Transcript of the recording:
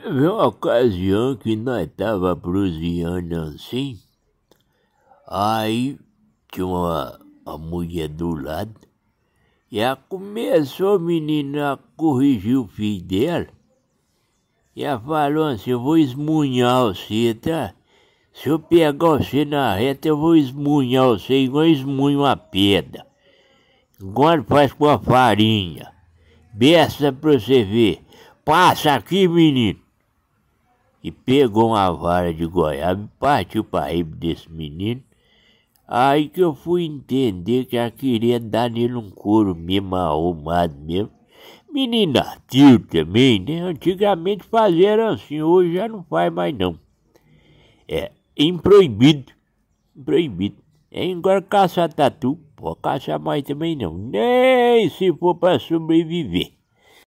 Teve uma ocasião que nós estava prosseando assim, aí tinha uma, uma mulher do lado, e ela começou o menina a corrigir o filho dela, e ela falou assim, eu vou esmunhar você, tá? Se eu pegar você na reta, eu vou esmunhar você igual esmunho uma pedra. igual faz com a farinha. Beça pra você ver. Passa aqui, menino e pegou uma vara de goiaba e partiu para riba desse menino. Aí que eu fui entender que ela queria dar nele um couro mesmo, arrumado mesmo. Menina tio também, né? Antigamente faziam assim, hoje já não faz mais não. É, improibido. proibido, proibido. É agora caçar tatu, pode caçar mais também não, nem se for para sobreviver.